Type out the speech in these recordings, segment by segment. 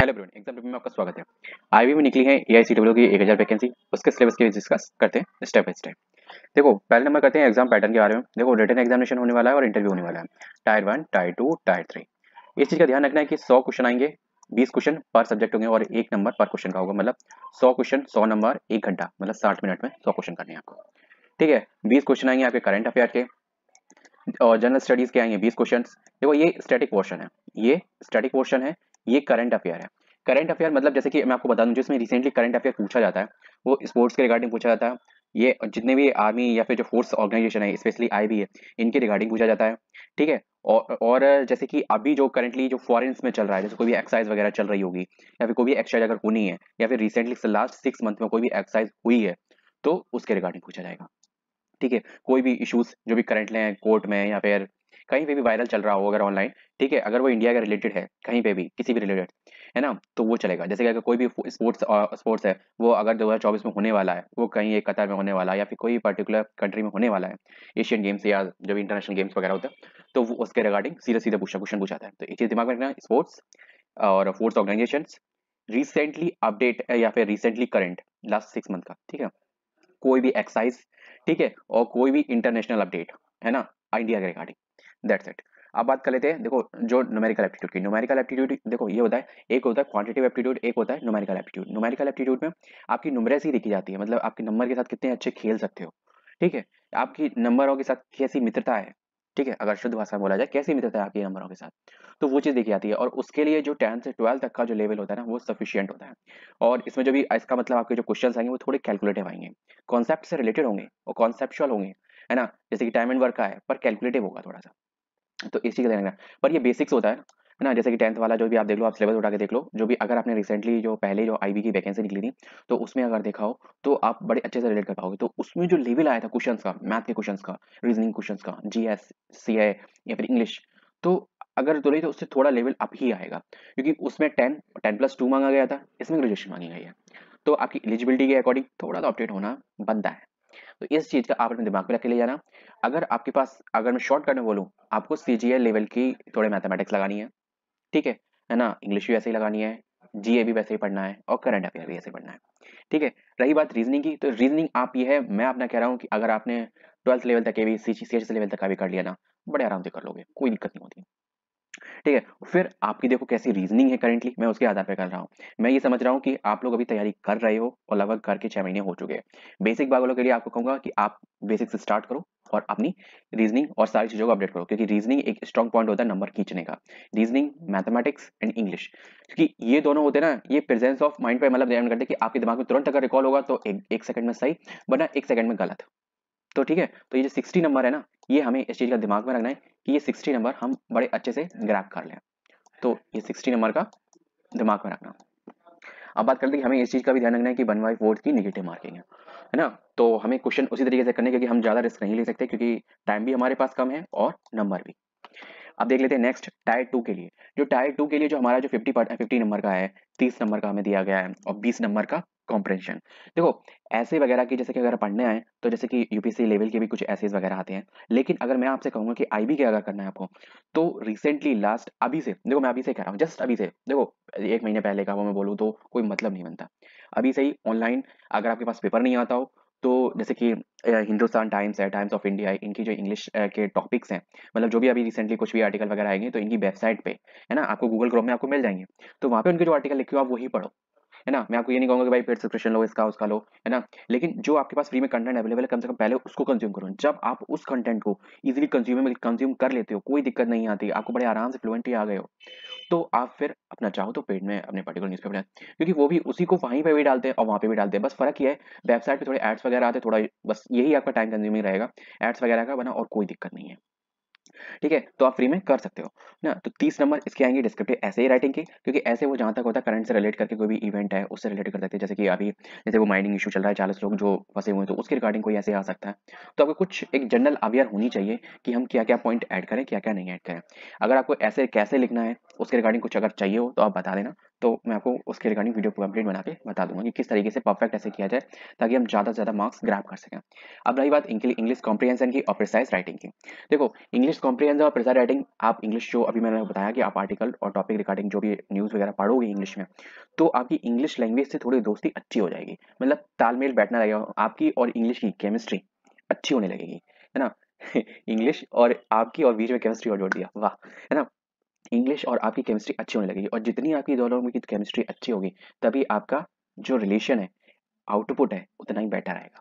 hello brown exam में आपका स्वागत है आईवी में निकली है एआईसीडब्ल्यू की एक हज़ार वैकेंसी उसके सिलेबस की डिस्कस करते हैं स्टेप बाय स्टेप देखो पहले नंबर करते हैं एग्जाम पैटर्न के बारे में देखो रिटर्न एग्जामिनेशन होने वाला है और इंटरव्यू होने वाला है tier one tier two tier three इस चीज़ का ध्यान रखना है कि सौ क्वेश्चन आएंगे बीस क्वेश्चन पर सब्जेक्ट होंगे और एक नंबर पर क्वेश्चन का होगा मतलब सौ क्वेश्चन सौ नंबर एक घंटा मतलब साठ मिनट में सौ क्वेश्चन करने हैं आपको ठीक है बीस क्वेश्चन आएंगे आपके करंट अफेयर के और जनरल स्टडीज के आएंगे बीस क्वेश्चन देखो ये स्टैटिक पोर्शन है ये स्टैटिक पोर्शन है ये करंट अफेयर है करंट अफेयर मतलब जैसे कि मैं आपको बता दूं जिसमें रिसेंटली करंट अफेयर पूछा जाता है वो स्पोर्ट्स के रिगार्डिंग पूछा जाता है ये जितने भी आर्मी या फिर जो फोर्स ऑर्गेनाइजेशन है स्पेशली आई बी है इनके रिगार्डिंग पूछा जाता है ठीक है और जैसे कि अभी जो करंटली जो फॉरन में चल रहा है जैसे कोई भी एक्सरसाइज वगैरह चल रही होगी या फिर कोई भी एक्सरसाइज अगर होनी है या फिर रिसेंटली लास्ट सिक्स मंथ में कोई भी एक्सरसाइज हुई है तो उसके रिगार्डिंग पूछा जाएगा ठीक है कोई भी इशूज जो भी करंटली हैं कोर्ट में या फिर कहीं पे भी वायरल चल रहा हो अगर ऑनलाइन ठीक है अगर वो इंडिया का रिलेटेड है कहीं पे भी किसी भी रिलेटेड है ना तो वो चलेगा जैसे कि अगर कोई भी स्पोर्ट्स स्पोर्ट्स है वो अगर दो में होने वाला है वो कहीं एक कतार में होने वाला है या फिर कोई पर्टिकुलर कंट्री में होने वाला है एशियन गेम्स या जो भी इंटरनेशनल गेम्स वगैरह होते हैं तो वो उसके रिगार्डिंग सीधे सीधे पूछा क्वेश्चन पूछा है तो एक चीज़ दिमाग में रखना स्पोर्ट्स और स्पोर्ट्स ऑर्गेनाइजेशन रिसेंटली अपडेट या फिर recently current last six month का ठीक है कोई भी एक्साइज ठीक है और कोई भी इंटरनेशनल अपडेट है ना आइडिया के रिगार्डिंग दैट सेट अब बात कर लेते हैं देखो जो नोमेरिकल एप्टीट्यूड की नोमेरिकल एप्टीट्यूड देखो ये होता है एक होता है क्वांटिटिव एप्टीट्यूड एक होता है नोमेरिकल एप्टीट्यूड नोमेरिकल एप्टीट्यूड में आपकी नुमरेसी देखी जाती है मतलब आपके नंबर के साथ कितने अच्छे खेल सकते हो ठीक है आपकी नंबरों के साथ कैसी मित्रता है ठीक है अगर शुद्ध भाषा में बोला जाए कैसी मित्रता है आपके नंबरों के साथ तो वो चीज़ देखी जाती है और उसके लिए जो टेंथ से ट्वेल्थ तक का जो लेवल होता है ना वो सफिशियंट होता है और इसमें जो भी इसका मतलब आपके जो क्वेश्चन आएंगे वो थोड़े कैलकुलेटिव आएंगे कॉन्सेप्ट से रिलेटेड होंगे और कॉन्सेप्चुअल होंगे है ना जैसे कि टाइम एंड वर्क का है पर कैलकुलेटिव होगा थोड़ा सा तो इस चीज़ का पर ये बेसिक्स होता है ना जैसे कि टेंथ वाला जो भी आप देख लो आप सिलेबस उठा के देख लो जो भी अगर आपने रिसेंटली जो पहले जो आईबी की वैकेंसी निकली थी तो उसमें अगर देखा हो तो आप बड़े अच्छे से रिलेट कर पाओगे तो उसमें जो लेवल आया था क्वेश्चन का मैथ के क्वेश्चन का रीजनिंग क्वेश्चन का जी एस सी ए या फिर इंग्लिश तो अगर तो नहीं तो उससे थोड़ा लेवल अप ही आएगा क्योंकि उसमें टेन टेन प्लस टू मांगा गया था इसमें ग्रेजुएशन मांगी गई है तो आपकी एलिजिबिलिटी के अकॉर्डिंग थोड़ा सा तो अपडेट होना बनता है तो इस चीज़ का आप अपने दिमाग में रख के ले जाना अगर आपके पास अगर मैं शॉर्ट करने बोलूँ आपको सी लेवल की थोड़े मैथमेटिक्स लगानी है ठीक है है ना इंग्लिश भी वैसे ही लगानी है जी भी वैसे ही पढ़ना है और करंट अफेयर भी ऐसे पढ़ना है ठीक है रही बात रीजनिंग की तो रीजनिंग आप ये है मैं अपना कह रहा हूँ कि अगर आपने ट्वेल्थ लेवल तक भी सी सी लेवल तक का भी कर लिया ना बड़े आराम से कर लोगे कोई दिक्कत नहीं होती ठीक है फिर आपकी देखो कैसी रीजनिंग है करेंटली मैं उसके आधार पर कर रहा हूँ मैं ये समझ रहा हूँ कि आप लोग अभी तैयारी कर रहे हो और लगभग करके छह महीने हो चुके हैं बेसिक बागों के लिए आपको कहूंगा कि आप बेसिक से स्टार्ट करो और अपनी रीजनिंग और सारी चीज़ों को अपडेट करो क्योंकि रीजनिंग एक स्ट्रॉन्ग पॉइंट होता है नंबर खींचने का रीजनिंग मैथमेटिक्स एंड इंग्लिश क्योंकि ये दोनों होते हैं ना ये प्रेजेंस ऑफ माइंड पर मतलब ध्यान करते हैं कि आपके दिमाग में तुरंत अगर रिकॉल होगा तो एक, एक सेकंड में सही वरना एक सेकंड में गलत तो ठीक है तो ये जो सिक्सटी नंबर है ना ये हमें इस चीज़ का दिमाग में रखना है कि ये सिक्सटी नंबर हम बड़े अच्छे से ग्रैप कर लें तो ये सिक्सटी नंबर का दिमाग में रखना अब बात करते हैं कि हमें इस चीज़ का भी ध्यान रखना है कि वन बाई फोर्थ की निगेटिव मार्किंग है है ना तो हमें क्वेश्चन उसी तरीके से करने क्योंकि हम ज़्यादा रिस्क नहीं ले सकते क्योंकि टाइम भी हमारे पास कम है और नंबर भी अब देख लेते हैं नेक्स्ट टायर टू के लिए जो टायर टू के लिए जो हमारा जो फिफ्टी फिफ्टी नंबर का है तीस नंबर का हमें दिया गया है और बीस नंबर का कॉम्प्रेंशन देखो ऐसे वगैरह की जैसे कि अगर पढ़ने आए तो जैसे कि यूपीसी लेवल के भी कुछ ऐसे वगैरह आते हैं लेकिन अगर मैं आपसे कहूँगा कि आईबी के अगर करना है आपको तो रिसेंटली लास्ट अभी से देखो मैं अभी से कह रहा हूँ जस्ट अभी से देखो एक महीने पहले का वो मैं बोलूँ तो कोई मतलब नहीं बनता अभी से ही ऑनलाइन अगर आपके पास पेपर नहीं आता हो तो जैसे कि हिंदुस्तान टाइम्स है टाइम्स ऑफ इंडिया है इनकी जो इंग्लिश के टॉपिक्स हैं मतलब जो भी अभी रिसेंटली कुछ भी आर्टिकल वगैरह आएंगे तो इनकी वेबसाइट पे है ना आपको गूगल क्रोम में आपको मिल जाएंगे तो वहाँ पे उनके जो आर्टिकल लिखे हो आप वही पढ़ो है ना मैं आपको ये नहीं कहूँगा कि भाई पेड सब्सक्रिप्शन लो इसका उसका लो है ना लेकिन जो आपके पास फ्री में कंटेंट अवेलेबल है कम से कम पहले उसको कंज्यूम करो जब आप उस कंटेंट को इजिली कंज्यूम कंज्यूम कर लेते हो कोई दिक्कत नहीं आती आपको बड़े आराम से फ्लुएंटी आ गए हो तो आप फिर अपना चाहो तो पेड में अपने पर्टिकुलर न्यूज़पेपर पेपर क्योंकि वो भी उसी को वहीं पे भी डालते हैं और वहाँ पे भी डालते हैं बस फर्क ये है वेबसाइट पे थोड़े एड्स वगैरह आते थोड़ा बस यही आपका टाइम कंज्यूमिंग रहेगा एड्स वगैरह का बना और कोई दिक्कत नहीं है ठीक है तो आप फ्री में कर सकते हो ना तो तीस नंबर इसके आएंगे डिस्क्रिप्टिव ऐसे ही राइटिंग के क्योंकि ऐसे वो जहाँ तक होता है करंट से रिलेट करके कोई भी इवेंट है उससे रिलेट कर सकते हैं जैसे कि अभी जैसे वो माइनिंग इशू चल रहा है चालीस लोग जो फंसे हुए हैं तो उसके रिगार्डिंग कोई ऐसे आ सकता है तो आपको कुछ एक जनरल अवेयर होनी चाहिए कि हम क्या क्या पॉइंट ऐड करें क्या क्या नहीं ऐड करें अगर आपको ऐसे कैसे लिखना है उसके रिगार्डिंग कुछ अगर चाहिए हो तो आप बता देना तो मैं आपको उसके रिगार्डिंग वीडियो कम्प्लीट बना के बता दूंगा कि किस तरीके से परफेक्ट ऐसे किया जाए ताकि हम ज़्यादा से ज़्यादा मार्क्स ग्रैप कर सकें अब रही बात इंग्लिश कॉम्प्रीहेंशन की और प्रिसाइज राइटिंग की देखो इंग्लिश कॉम्प्रीहेंशन और प्रिसाइज राइटिंग आप इंग्लिश जो अभी मैंने बताया कि आप आर्टिकल और टॉपिक रिगार्डिंग जो भी न्यूज़ वगैरह पढ़ोगे इंग्लिश में तो आपकी इंग्लिश लैंग्वेज से थोड़ी दोस्ती अच्छी हो जाएगी मतलब तालमेल बैठना लगेगा आपकी और इंग्लिश की केमिस्ट्री अच्छी होने लगेगी है ना इंग्लिश और आपकी और बीच में केमिस्ट्री और जोड़ दिया वाह है ना इंग्लिश और आपकी केमिस्ट्री अच्छी होने लगेगी और जितनी आपकी दोनों की केमिस्ट्री अच्छी होगी तभी आपका जो रिलेशन है आउटपुट है उतना ही बेटर आएगा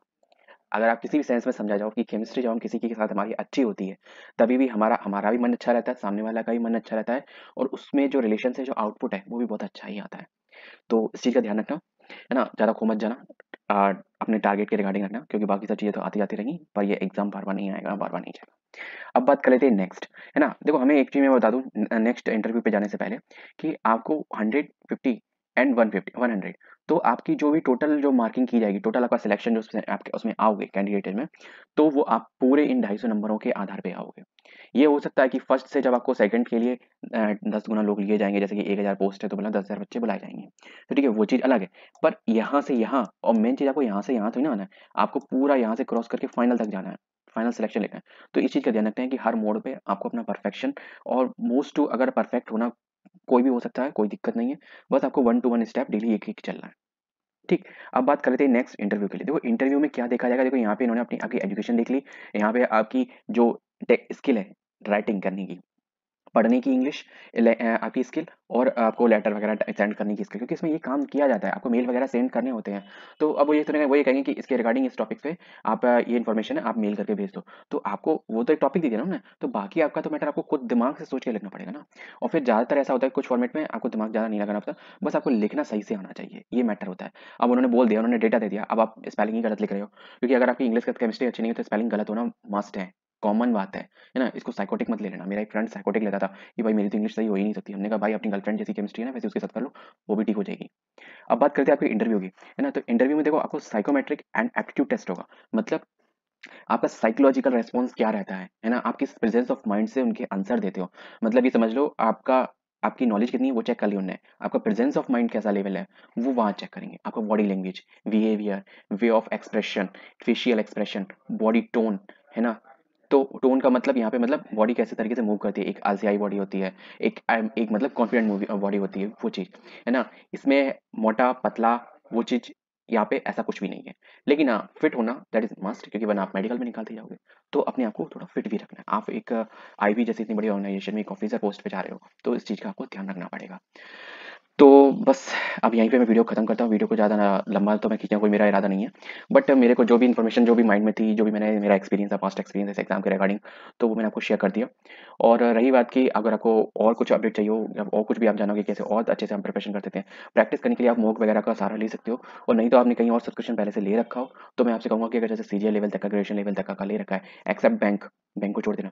अगर आप किसी भी सेंस में समझा जाओ कि केमिस्ट्री जब हम किसी के साथ हमारी अच्छी होती है तभी भी हमारा हमारा भी मन अच्छा रहता है सामने वाला का भी मन अच्छा रहता है और उसमें जो रिलेशन से जो आउटपुट है वो भी बहुत अच्छा ही आता है तो इस चीज़ का ध्यान रखना है ना ज़्यादा खो मत जाना अपने टारगेट के रिगार्डिंग रखना क्योंकि बाकी सब चीज़ें तो आती आती रहेंगी पर ये एग्जाम बार बार नहीं आएगा बार बार नहीं जाएगा अब बात कर लेते हैं नेक्स्ट है ना देखो हमें एक चीज़ मैं बता दूँ नेक्स्ट इंटरव्यू पे जाने से पहले कि आपको hundred fifty and one fifty one hundred तो आपकी जो भी टोटल जो मार्किंग की जाएगी टोटल आपका सिलेक्शन जो आपके उसमें आओगे कैंडिडेट में तो वो आप पूरे इन ढाई सौ नंबरों के आधार पे आओगे ये हो सकता है कि फर्स्ट से जब आपको सेकंड के लिए दस गुना लोग लिए जाएंगे जैसे कि एक हज़ार पोस्ट है तो बोला दस हज़ार बच्चे बुलाए जाएंगे तो ठीक है वो चीज़ अलग है पर यहाँ से यहाँ और मेन चीज़ आपको यहाँ से यहाँ तो ना आना है आपको पूरा यहाँ से क्रॉस करके फाइनल तक जाना है फाइनल सिलेक्शन लेना है तो इस चीज़ का ध्यान रखते हैं कि हर मोड पर आपको अपना परफेक्शन और मोस्ट टू अगर परफेक्ट होना कोई भी हो सकता है कोई दिक्कत नहीं है बस आपको one two one step daily एक एक चलना है ठीक अब बात कर लेते हैं नेक्स्ट इंटरव्यू के लिए देखो इंटरव्यू में क्या देखा जाएगा देखो यहाँ पे इन्होंने अपनी आपकी एजुकेशन देख ली यहाँ पे आपकी जो स्किल है राइटिंग करने की पढ़ने की इंग्लिश आपकी स्किल और आपको लेटर वगैरह सेंड करने की स्किल क्योंकि इसमें ये काम किया जाता है आपको मेल वगैरह सेंड करने होते हैं तो अब वो ये सुनेंगे वो ये कहेंगे कि इसके रिगार्डिंग इस टॉपिक पे आप ये इन्फॉर्मेशन है आप मेल करके भेज दो तो आपको वो तो एक टॉपिक दे दिया ना तो बाकी आपका तो मैटर आपको खुद दिमाग से सोच के लिखना पड़ेगा ना और फिर ज़्यादातर ऐसा होता है कुछ फॉर्मेट में आपको दिमाग ज़्यादा नहीं लगाना पड़ता बस आपको लिखना सही से आना चाहिए ये मैटर होता है अब उन्होंने बोल दिया उन्होंने डेटा दे दिया अब आप स्पेलिंग ही गलत लिख रहे हो क्योंकि अगर आपकी इंग्लिश का केमिस्ट्री अच्छी नहीं है तो स्पेलिंग गलत होना मस्ट है कॉमन बात है है ना इसको साइकोटिक मत ले लेना मेरा एक फ्रेंड साइकोटिक लेता था कि भाई मेरी तो इंग्लिश सही हो ही नहीं सकती हमने कहा भाई अपनी गर्लफ्रेंड जैसी केमिस्ट्री है ना वैसे उसके साथ कर लो वो भी ठीक हो जाएगी अब बात करते हैं आपके इंटरव्यू की है ना तो इंटरव्यू में देखो आपको साइकोमेट्रिक एंड एप्टीट्यूड टेस्ट होगा मतलब आपका साइकोलॉजिकल रेस्पॉन्स क्या रहता है है ना आप किस प्रेजेंस ऑफ माइंड से उनके आंसर देते हो मतलब ये समझ लो आपका आपकी नॉलेज कितनी है वो चेक कर लिया उन्होंने आपका प्रेजेंस ऑफ माइंड कैसा लेवल है वो वहाँ चेक करेंगे आपका body language behaviour way of expression facial expression body tone है ना तो टोन का मतलब यहाँ पे मतलब बॉडी कैसे तरीके से मूव करती है एक आलसी बॉडी होती है एक एक मतलब कॉन्फिडेंट बॉडी uh, होती है वो चीज़ है ना इसमें मोटा पतला वो चीज़ यहाँ पे ऐसा कुछ भी नहीं है लेकिन हाँ फिट होना दैट इज मस्ट क्योंकि वन आप मेडिकल में निकालते जाओगे तो अपने आप को थोड़ा फिट भी रखना है आप एक आई uh, जैसे इतनी बड़ी ऑर्गेनाइजेशन में एक ऑफिसर पोस्ट पर जा रहे हो तो इस चीज़ का आपको ध्यान रखना पड़ेगा तो बस अब यहीं पे मैं वीडियो खत्म करता हूँ वीडियो को ज़्यादा लंबा तो मैं खींचा कोई मेरा इरादा नहीं है बट मेरे को जो भी इन्फॉर्मेशन जो भी माइंड में थी जो भी मैंने मेरा एक्सपीरियंस है पास्ट एक्सपीरियंस है एग्जाम के रिगार्डिंग तो वो मैंने आपको शेयर कर दिया और रही बात की अगर आपको और कुछ अपडेट चाहिए हो और कुछ भी आप जानोगे कैसे और अच्छे से हम प्रिपेशन कर सकते हैं प्रैक्टिस करने के लिए आप मोक वगैरह का सारा ले सकते हो और नहीं तो आपने कहीं और सब्सक्रिप्शन पहले से ले रखा हो तो मैं आपसे कहूँगा कि अगर जैसे सी लेवल तक का ग्रेजुएशन लेवल तक का ले रखा है एक्सेप्ट बैंक बैंक को छोड़ देना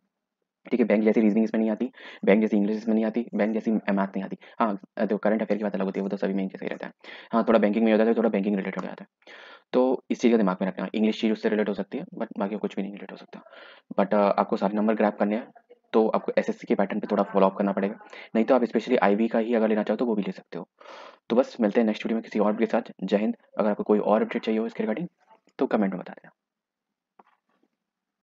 ठीक है बैंक जैसी रीजनिंग इसमें नहीं आती बैंक जैसी इंग्लिश इसमें नहीं आती बैंक जैसी मैथ नहीं आती हाँ तो करंट अफेयर की बात अलग होती है वो तो सभी में इनके सही रहता है हाँ थोड़ा बैंकिंग में हो जाता है थोड़ा बैंकिंग रिलेटेड हो जाता है तो इस चीज़ का दिमाग में रखना इंग्लिश चीज़ उससे रिलेट हो सकती है बट बाकी कुछ भी नहीं रिलेट हो सकता बट आपको सारे नंबर ग्रैप करने हैं तो आपको एस के पैटर्न पर थोड़ा फॉलोअप करना पड़ेगा नहीं तो आप स्पेशली आई का ही अगर लेना चाहो तो वो भी ले सकते हो तो बस मिलते हैं नेक्स्ट वीडियो में किसी और के साथ जय हिंद अगर आपको कोई और अपडेट चाहिए हो इसके रिगार्डिंग तो कमेंट में बता देना